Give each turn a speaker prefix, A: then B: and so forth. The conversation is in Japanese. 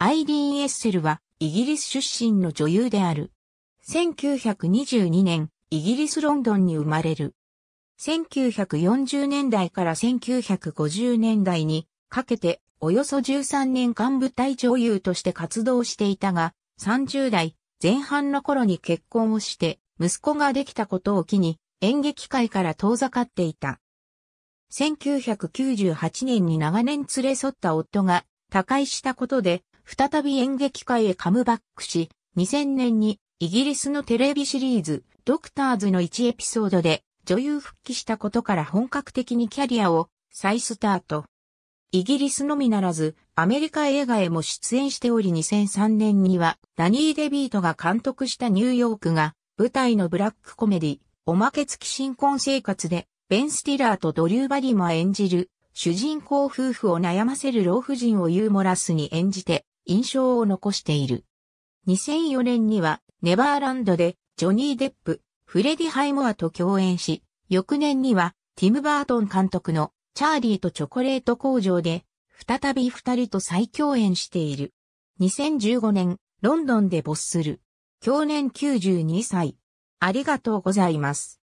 A: アイ
B: リーン・エッセルはイギリス出身の女優である。1922年、イギリス・ロンドンに生まれる。1940年代から1950年代にかけておよそ13年間舞台女優として活動していたが、30代前半の頃に結婚をして息子ができたことを機に演劇界から遠ざかっていた。1998年に長年連れ添った夫が他界したことで再び演劇界へカムバックし、2000年にイギリスのテレビシリーズ、ドクターズの1エピソードで女優復帰したことから本格的にキャリアを再スタート。イギリスのみならず、アメリカ映画へも出演しており2003年には、ダニー・デビートが監督したニューヨークが、舞台のブラックコメディ、おまけ付き新婚生活で、ベン・スティラーとドリュー・バリマ演じる、主人公夫婦を悩ませる老婦人をユーモラスに演じて、印象を残している。2004年にはネバーランドでジョニー・デップ、フレディ・ハイモアと共演し、翌年にはティム・バートン監督のチャーリーとチョコレート工場で再び二人と再共演している。2015年、ロンドンで没する。去年92歳。あ
A: りがとうございます。